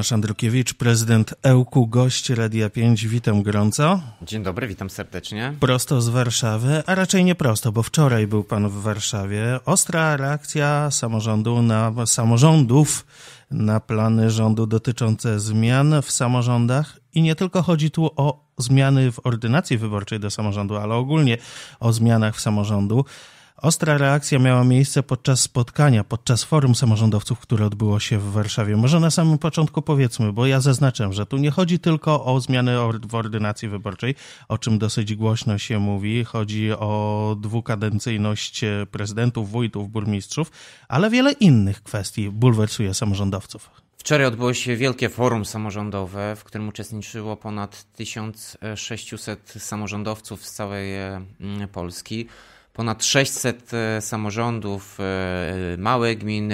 Tomasz Andrukiewicz, prezydent Ełku, gość Radia 5. Witam gorąco. Dzień dobry, witam serdecznie. Prosto z Warszawy, a raczej nie prosto, bo wczoraj był pan w Warszawie. Ostra reakcja samorządu na samorządów na plany rządu dotyczące zmian w samorządach i nie tylko chodzi tu o zmiany w ordynacji wyborczej do samorządu, ale ogólnie o zmianach w samorządu. Ostra reakcja miała miejsce podczas spotkania, podczas forum samorządowców, które odbyło się w Warszawie. Może na samym początku powiedzmy, bo ja zaznaczam, że tu nie chodzi tylko o zmiany w ordynacji wyborczej, o czym dosyć głośno się mówi. Chodzi o dwukadencyjność e, prezydentów, wójtów, burmistrzów, ale wiele innych kwestii bulwersuje samorządowców. Wczoraj odbyło się wielkie forum samorządowe, w którym uczestniczyło ponad 1600 samorządowców z całej e, Polski ponad 600 e, samorządów e, małych gmin,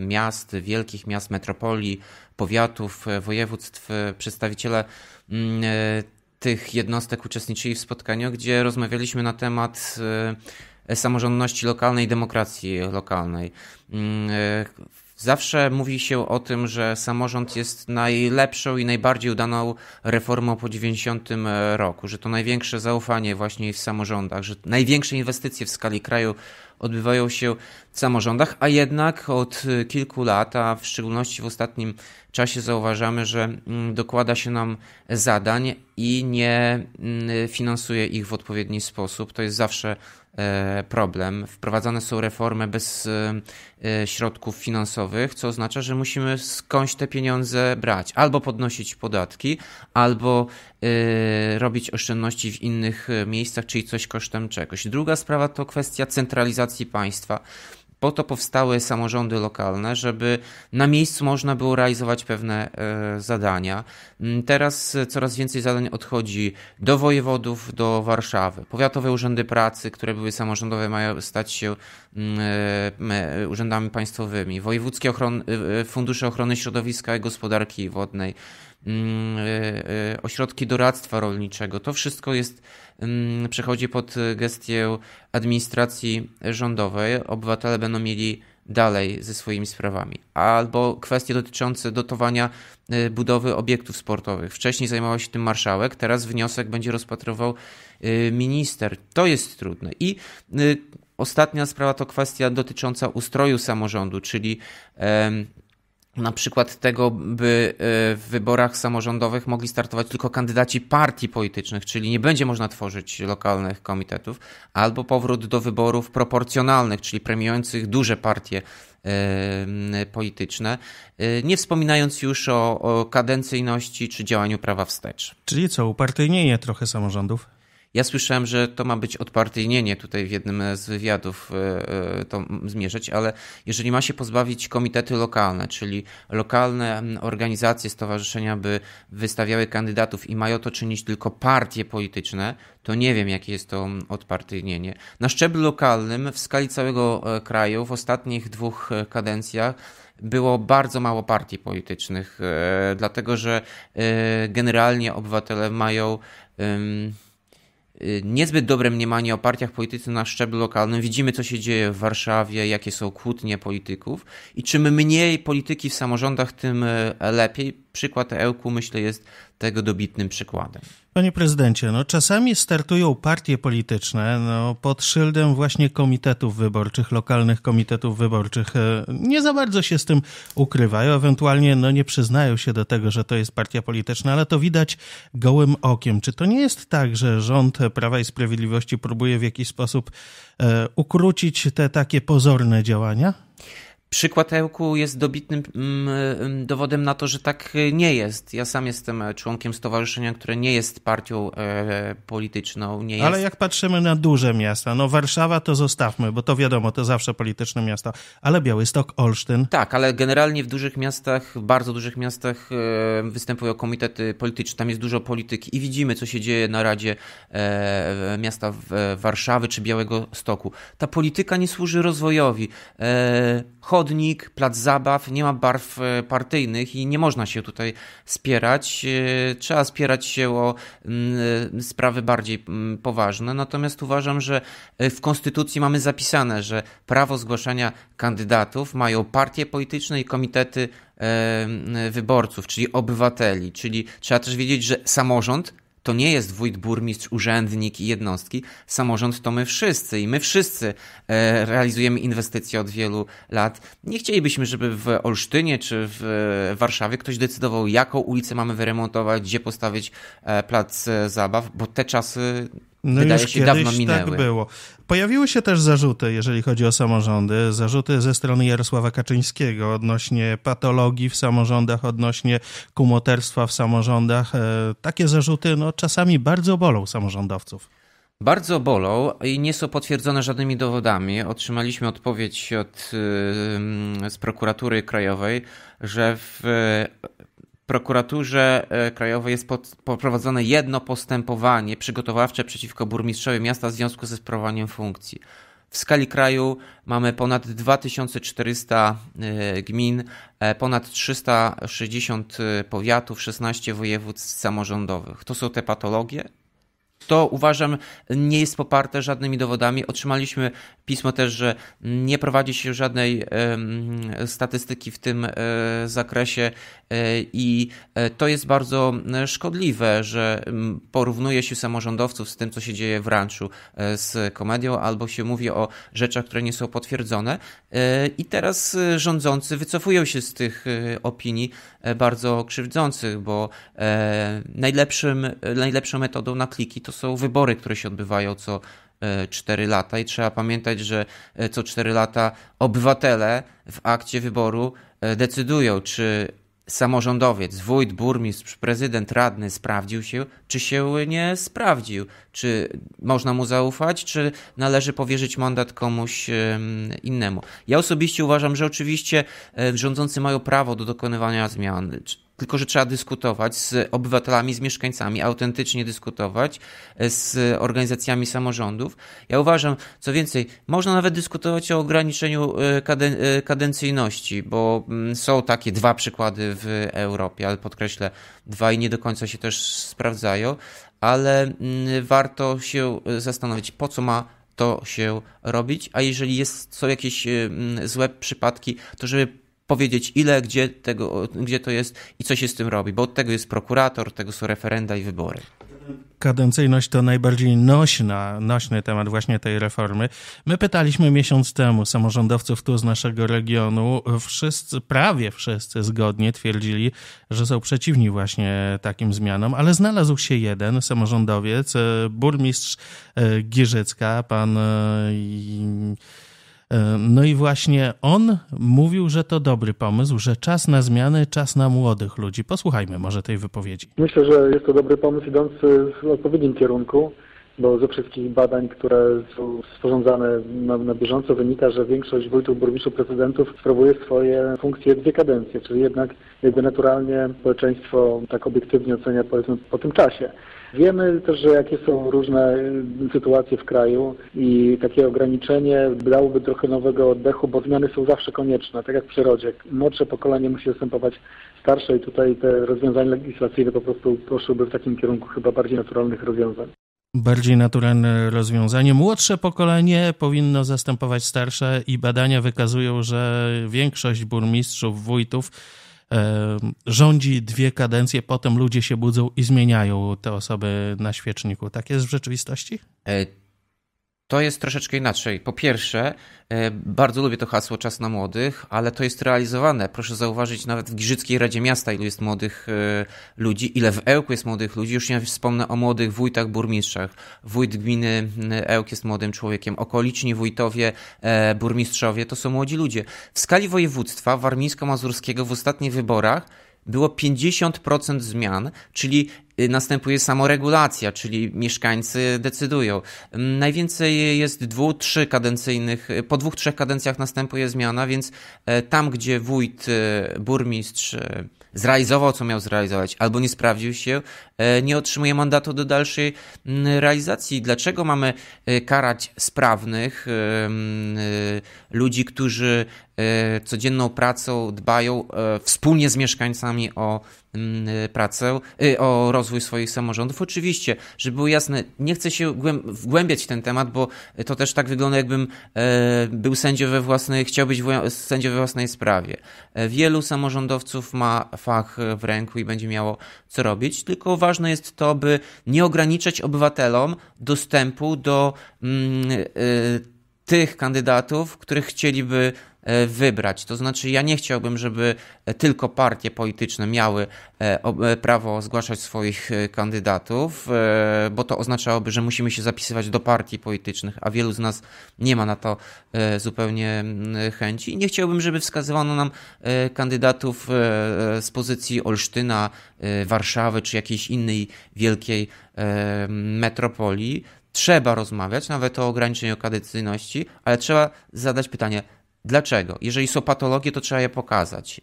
miast, wielkich miast, metropolii, powiatów, e, województw, przedstawiciele mm, tych jednostek uczestniczyli w spotkaniu, gdzie rozmawialiśmy na temat E, samorządności lokalnej, demokracji lokalnej. Mm, e, zawsze mówi się o tym, że samorząd jest najlepszą i najbardziej udaną reformą po 90 e, roku, że to największe zaufanie właśnie w samorządach, że największe inwestycje w skali kraju odbywają się w samorządach, a jednak od kilku lat, a w szczególności w ostatnim czasie zauważamy, że mm, dokłada się nam zadań i nie mm, finansuje ich w odpowiedni sposób. To jest zawsze E, problem. Wprowadzane są reformy bez e, e, środków finansowych, co oznacza, że musimy skądś te pieniądze brać. Albo podnosić podatki, albo robić oszczędności w innych miejscach, czyli coś kosztem czegoś. Druga sprawa to kwestia centralizacji państwa. Po to powstały samorządy lokalne, żeby na miejscu można było realizować pewne e, zadania. Mm, teraz e, coraz więcej zadań odchodzi do wojewodów, do Warszawy. Powiatowe urzędy pracy, które były samorządowe, mają stać się mm, e, urzędami państwowymi. Wojewódzkie fundusze ochrony środowiska i gospodarki wodnej. Mm, e, e, ośrodki doradztwa rolniczego. To wszystko jest, mm, przechodzi pod gestię administracji rządowej. Obywatele będą mieli dalej ze swoimi sprawami. Albo kwestie dotyczące dotowania e, budowy obiektów sportowych. Wcześniej zajmował się tym marszałek, teraz wniosek będzie rozpatrywał minister. To jest trudne. I ostatnia sprawa to kwestia dotycząca ustroju samorządu, czyli na przykład tego, by e, w wyborach samorządowych mogli startować tylko kandydaci partii politycznych, czyli nie będzie można tworzyć lokalnych komitetów, albo powrót do wyborów proporcjonalnych, czyli premiujących duże partie polityczne, e, nie wspominając już o, o kadencyjności czy działaniu prawa wstecz. Czyli co, upartyjnienie trochę samorządów? Ja słyszałem, że to ma być odpartyjnienie tutaj w jednym z wywiadów e, e, to zmierzyć, ale jeżeli ma się pozbawić komitety lokalne, czyli lokalne organizacje, stowarzyszenia, by wystawiały kandydatów i mają to czynić tylko partie polityczne, to nie wiem, jakie jest to odpartyjnienie. Na szczeblu lokalnym w skali całego e, kraju w ostatnich dwóch kadencjach było bardzo mało partii politycznych, dlatego że generalnie obywatele mają Y, niezbyt dobre mniemanie o partiach politycznych na szczeblu lokalnym. Widzimy, co się dzieje w Warszawie, jakie są kłótnie polityków i czym mniej polityki w samorządach, tym e, lepiej. Przykład Ełku, myślę, jest tego dobitnym przykładem. Panie prezydencie, no czasami startują partie polityczne no, pod szyldem właśnie komitetów wyborczych, lokalnych komitetów wyborczych. E, nie za bardzo się z tym ukrywają, ewentualnie no, nie przyznają się do tego, że to jest partia polityczna, ale to widać gołym okiem. Czy to nie jest tak, że rząd Prawa i Sprawiedliwości próbuje w jakiś sposób e, ukrócić te takie pozorne działania? Przykład Ełku jest dobitnym mm, mm, dowodem na to, że tak nie jest. Ja sam jestem e, członkiem stowarzyszenia, które nie jest partią e, polityczną. Nie jest... Ale jak patrzymy na duże miasta, no Warszawa to zostawmy, bo to wiadomo, to zawsze polityczne miasto. ale Białystok, Olsztyn. Tak, ale generalnie w dużych miastach, bardzo dużych miastach e, występują komitety polityczne. Tam jest dużo polityki i widzimy, co się dzieje na Radzie Miasta Warszawy czy Białego Stoku. Ta polityka nie służy rozwojowi chodnik, plac zabaw, nie ma barw e, partyjnych i nie można się tutaj spierać. E, trzeba spierać się o mm, e, sprawy bardziej mm, poważne. Natomiast uważam, że w Konstytucji mamy zapisane, że prawo zgłaszania kandydatów mają partie polityczne i komitety wyborców, czyli obywateli. Czyli trzeba też wiedzieć, że samorząd to nie jest wójt, burmistrz, urzędnik i jednostki. Samorząd to my wszyscy i my wszyscy e, realizujemy inwestycje od wielu lat. Nie chcielibyśmy, żeby w Olsztynie czy w e, Warszawie ktoś decydował, jaką ulicę mamy wyremontować, gdzie postawić e, plac zabaw, bo te czasy no Wydaje już się, kiedyś dawno tak było. Pojawiły się też zarzuty, jeżeli chodzi o samorządy. Zarzuty ze strony Jarosława Kaczyńskiego odnośnie patologii w samorządach, odnośnie kumoterstwa w samorządach. E, takie zarzuty no, czasami bardzo bolą samorządowców. Bardzo bolą i nie są potwierdzone żadnymi dowodami. Otrzymaliśmy odpowiedź od, z prokuratury krajowej, że w prokuraturze e, krajowej jest poprowadzone jedno postępowanie przygotowawcze przeciwko burmistrzowi miasta w związku ze sprawowaniem funkcji. W skali kraju mamy ponad 2400 e, gmin, e, ponad 360 powiatów, 16 województw samorządowych. To są te patologie. To uważam nie jest poparte żadnymi dowodami. Otrzymaliśmy pismo też, że nie prowadzi się żadnej statystyki w tym zakresie E, I e, to jest bardzo e, szkodliwe, że porównuje się samorządowców z tym, co się dzieje w ranczu z komedią, albo się mówi o rzeczach, które nie są potwierdzone. I teraz rządzący wycofują się z tych opinii bardzo krzywdzących, bo najlepszym, najlepszą metodą na kliki to są wybory, które się odbywają co 4 lata i trzeba pamiętać, że co 4 lata obywatele w akcie wyboru decydują, czy samorządowiec, wójt, burmistrz, prezydent, radny sprawdził się, czy się nie sprawdził, czy można mu zaufać, czy należy powierzyć mandat komuś innemu. Ja osobiście uważam, że oczywiście e, rządzący mają prawo do dokonywania zmian tylko że trzeba dyskutować z obywatelami, z mieszkańcami, autentycznie dyskutować e, z organizacjami samorządów. Ja uważam, co więcej, można nawet dyskutować o ograniczeniu e, kaden e, kadencyjności, bo mm, są takie dwa przykłady w Europie, ale podkreślę, dwa i nie do końca się też sprawdzają, ale mm, warto się zastanowić, po co ma to się robić, a jeżeli jest, są jakieś mm, złe przypadki, to żeby powiedzieć ile, gdzie, tego, gdzie to jest i co się z tym robi, bo od tego jest prokurator, tego są referenda i wybory kadencyjność to najbardziej nośna, nośny temat właśnie tej reformy. My pytaliśmy miesiąc temu samorządowców tu z naszego regionu. Wszyscy, prawie wszyscy zgodnie twierdzili, że są przeciwni właśnie takim zmianom, ale znalazł się jeden samorządowiec, burmistrz e, Gierzycka, pan e, no i właśnie on mówił, że to dobry pomysł, że czas na zmiany, czas na młodych ludzi. Posłuchajmy może tej wypowiedzi. Myślę, że jest to dobry pomysł idący w odpowiednim kierunku, bo ze wszystkich badań, które są sporządzane na, na bieżąco wynika, że większość wójtów, burmistrzów, prezydentów sprawuje swoje funkcje dwie kadencje, czyli jednak jakby naturalnie społeczeństwo tak obiektywnie ocenia powiedzmy po tym czasie. Wiemy też, że jakie są różne y, sytuacje w kraju i takie ograniczenie dałoby trochę nowego oddechu, bo zmiany są zawsze konieczne, tak jak w przyrodzie. Młodsze pokolenie musi zastępować starsze i tutaj te rozwiązania legislacyjne po prostu poszłyby w takim kierunku chyba bardziej naturalnych rozwiązań bardziej naturalne rozwiązanie. Młodsze pokolenie powinno zastępować starsze i badania wykazują, że większość burmistrzów, wójtów rządzi dwie kadencje, potem ludzie się budzą i zmieniają te osoby na świeczniku. Tak jest w rzeczywistości? E, to jest troszeczkę inaczej. Po pierwsze, e, bardzo lubię to hasło Czas na Młodych, ale to jest realizowane. Proszę zauważyć, nawet w Giżyckiej Radzie Miasta, ilu jest młodych e, ludzi, ile w Ełku jest młodych ludzi. Już nie wspomnę o młodych wójtach, burmistrzach. Wójt gminy Ełk jest młodym człowiekiem, okoliczni wójtowie, e, burmistrzowie to są młodzi ludzie. W skali województwa warmińsko-mazurskiego w ostatnich wyborach było 50% zmian, czyli Y, następuje samoregulacja, czyli mieszkańcy decydują. Mm, najwięcej jest dwu, trzy kadencyjnych, y, po dwóch, trzech kadencjach następuje zmiana, więc e, tam, gdzie wójt, e, burmistrz e, zrealizował, co miał zrealizować, albo nie sprawdził się, nie otrzymuje mandatu do dalszej mm, realizacji. Dlaczego mamy karać sprawnych mm, ludzi, którzy E, codzienną pracą dbają e, wspólnie z mieszkańcami o mm, pracę, e, o rozwój swoich samorządów. Oczywiście, żeby było jasne, nie chcę się wgłębiać w ten temat, bo to też tak wygląda, jakbym był sędzią we własnej, chciał być sędzią we własnej sprawie. Wielu samorządowców ma fach w ręku i będzie miało co robić, tylko ważne jest to, by nie ograniczać obywatelom dostępu do mm, tych kandydatów, których chcieliby E, wybrać. To znaczy, ja nie chciałbym, żeby e, tylko partie polityczne miały e, prawo zgłaszać swoich kandydatów, bo to oznaczałoby, że musimy się zapisywać do partii politycznych, a wielu z nas nie ma na to zupełnie mm, chęci. Nie chciałbym, żeby wskazywano nam kandydatów z pozycji Olsztyna, Warszawy czy jakiejś innej wielkiej metropolii. Trzeba rozmawiać nawet o ograniczeniu kadencyjności, ale trzeba zadać pytanie, Dlaczego? Jeżeli są patologie, to trzeba je pokazać.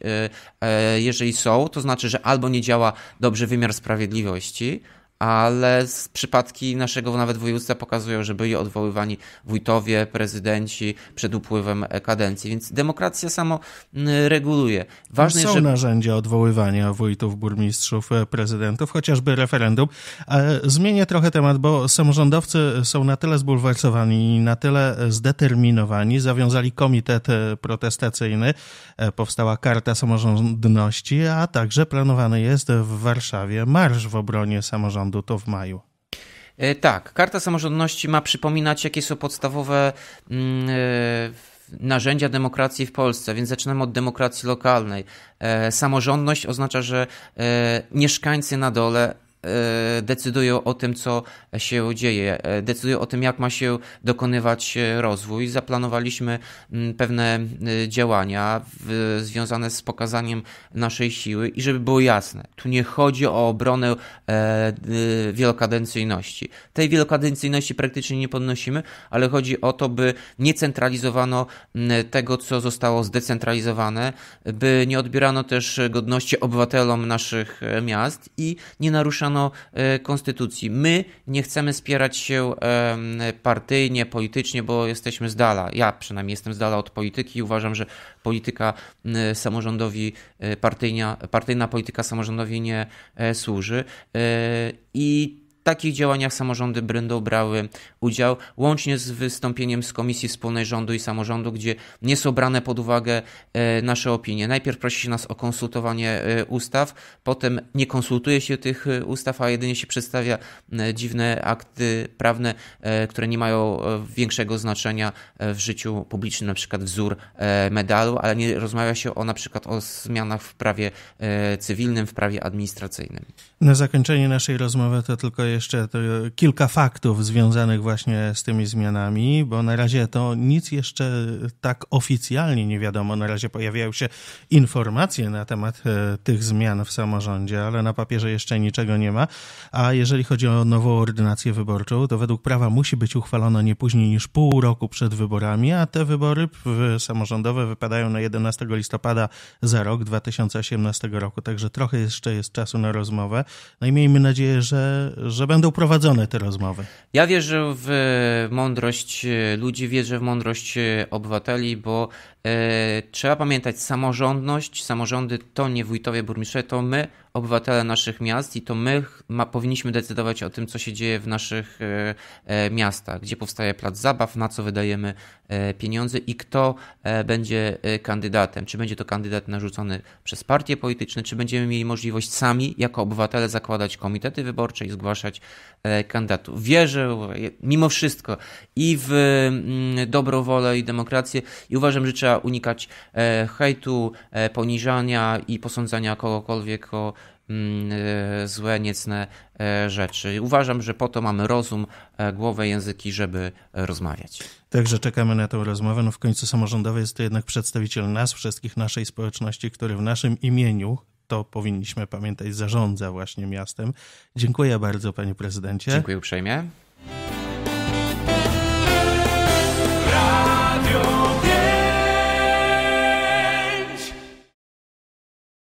Y, y, jeżeli są, to znaczy, że albo nie działa dobrze wymiar sprawiedliwości, ale przypadki naszego nawet województwa pokazują, że byli odwoływani wójtowie, prezydenci przed upływem kadencji, więc demokracja samo y, reguluje. Ważne, Są że... narzędzia odwoływania wójtów, burmistrzów, e, prezydentów, chociażby referendum. Zmienię trochę temat, bo samorządowcy są na tyle zbulwersowani, na tyle zdeterminowani, zawiązali komitet e, protestacyjny, e, powstała Karta Samorządności, a także planowany jest w Warszawie marsz w obronie samorządu do to w maju. E, tak, karta samorządności ma przypominać, jakie są podstawowe mm, e, narzędzia demokracji w Polsce, więc zaczynamy od demokracji lokalnej. E, samorządność oznacza, że mieszkańcy na dole E, decydują o tym, co się dzieje, e, decydują o tym, jak ma się dokonywać e, rozwój. Zaplanowaliśmy mm, pewne działania związane z pokazaniem naszej siły i żeby było jasne, tu nie chodzi o obronę wielokadencyjności. Tej wielokadencyjności praktycznie nie podnosimy, ale chodzi o to, by nie centralizowano tego, co zostało zdecentralizowane, by nie odbierano też godności obywatelom naszych miast i nie naruszano E, konstytucji. My nie chcemy spierać się partyjnie, politycznie, bo jesteśmy z dala. Ja przynajmniej jestem z dala od polityki i uważam, że polityka samorządowi, e, partyjna, partyjna polityka samorządowi nie e, służy. I takich działaniach samorządy będą brały udział, łącznie z wystąpieniem z Komisji Wspólnej Rządu i Samorządu, gdzie nie są brane pod uwagę e, nasze opinie. Najpierw prosi się nas o konsultowanie e, ustaw, potem nie konsultuje się tych e, ustaw, a jedynie się przedstawia dziwne akty prawne, które nie mają większego znaczenia w życiu publicznym, na przykład wzór medalu, ale nie rozmawia się o na przykład o zmianach w prawie cywilnym, w prawie administracyjnym. Na zakończenie naszej rozmowy to tylko jeszcze jeszcze e, kilka faktów związanych właśnie z tymi zmianami, bo na razie to nic jeszcze tak oficjalnie nie wiadomo. Na razie pojawiają się informacje na temat e, tych zmian w samorządzie, ale na papierze jeszcze niczego nie ma. A jeżeli chodzi o nową ordynację wyborczą, to według prawa musi być uchwalona nie później niż pół roku przed wyborami, a te wybory samorządowe wypadają na 11 listopada za rok 2018 roku, także trochę jeszcze jest czasu na rozmowę. No i miejmy nadzieję, że, że będą prowadzone te rozmowy. Ja wierzę w e, mądrość e, ludzi, wierzę w mądrość e, obywateli, bo trzeba pamiętać samorządność. Samorządy to nie wójtowie, burmistrze, to my, obywatele naszych miast i to my ma, powinniśmy decydować o tym, co się dzieje w naszych e, e, miastach, gdzie powstaje plac zabaw, na co wydajemy e, pieniądze i kto e, będzie e, kandydatem. Czy będzie to kandydat narzucony przez partie polityczne, czy będziemy mieli możliwość sami jako obywatele zakładać komitety wyborcze i zgłaszać e, kandydatów. Wierzę mimo wszystko i w mm, dobrą wolę i demokrację i uważam, że trzeba unikać hejtu, poniżania i posądzania kogokolwiek o Mm, e, złe, niecne e, rzeczy. Uważam, że po to mamy rozum, e, głowę, języki, żeby rozmawiać. Także czekamy na tę rozmowę. No w końcu samorządowy jest to jednak przedstawiciel nas, wszystkich naszej społeczności, który w naszym imieniu to powinniśmy pamiętać, zarządza właśnie miastem. Dziękuję bardzo, panie prezydencie. Dziękuję uprzejmie.